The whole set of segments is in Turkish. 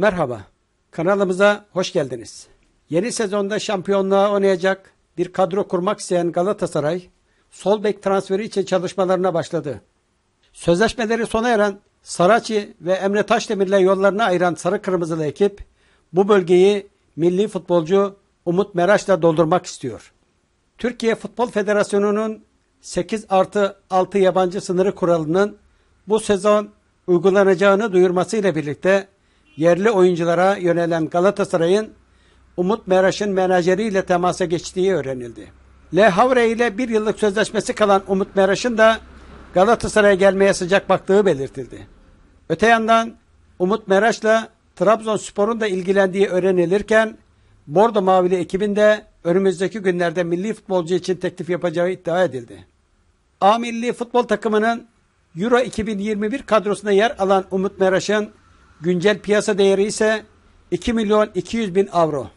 Merhaba, kanalımıza hoş geldiniz. Yeni sezonda şampiyonluğa oynayacak bir kadro kurmak isteyen Galatasaray, sol bek transferi için çalışmalarına başladı. Sözleşmeleri sona eren Saraçi ve Emre Taşdemir'le yollarını ayıran Sarı Kırmızılı ekip, bu bölgeyi milli futbolcu Umut Meraş'la doldurmak istiyor. Türkiye Futbol Federasyonu'nun 8 artı 6 yabancı sınırı kuralının bu sezon uygulanacağını duyurmasıyla birlikte yerli oyunculara yönelen Galatasaray'ın Umut Meraş'ın menajeriyle temasa geçtiği öğrenildi. Le Havre ile bir yıllık sözleşmesi kalan Umut Meraş'ın da Galatasaray'a gelmeye sıcak baktığı belirtildi. Öte yandan Umut Meraş'la Trabzonspor'un da ilgilendiği öğrenilirken Bordo Mavili ekibinde önümüzdeki günlerde milli futbolcu için teklif yapacağı iddia edildi. A milli futbol takımının Euro 2021 kadrosuna yer alan Umut Meraş'ın Güncel piyasa değeri ise 2 milyon 200 bin avro.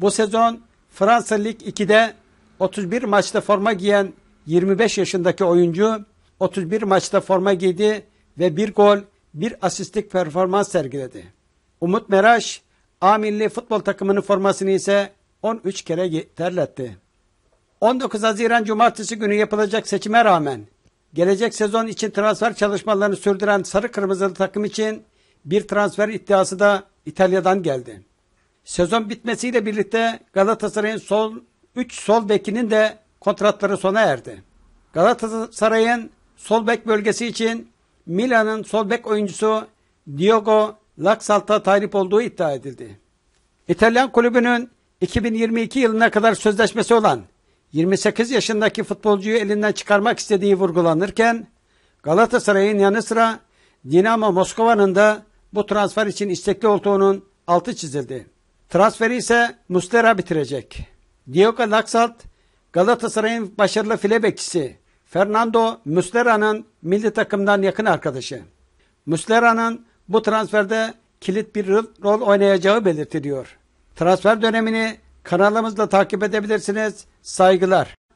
Bu sezon Fransa Lig 2'de 31 maçta forma giyen 25 yaşındaki oyuncu 31 maçta forma giydi ve bir gol, bir asistlik performans sergiledi. Umut Meraş, A milli futbol takımının formasını ise 13 kere terletti. 19 Haziran Cumartesi günü yapılacak seçime rağmen gelecek sezon için transfer çalışmalarını sürdüren Sarı Kırmızılı takım için bir transfer iddiası da İtalya'dan geldi. Sezon bitmesiyle birlikte Galatasaray'ın sol 3 sol bekinin de kontratları sona erdi. Galatasaray'ın sol bek bölgesi için Milan'ın sol bek oyuncusu Diogo Laxalt'a talip olduğu iddia edildi. İtalyan kulübünün 2022 yılına kadar sözleşmesi olan 28 yaşındaki futbolcuyu elinden çıkarmak istediği vurgulanırken Galatasaray'ın yanı sıra Dinamo Moskova'nın da bu transfer için istekli olduğunun altı çizildi. Transferi ise Mustera bitirecek. Diego Laksalt Galatasaray'ın başarılı file bekçisi Fernando Mustera'nın milli takımdan yakın arkadaşı. Mustera'nın bu transferde kilit bir rol oynayacağı belirtiliyor. Transfer dönemini kanalımızla takip edebilirsiniz. Saygılar.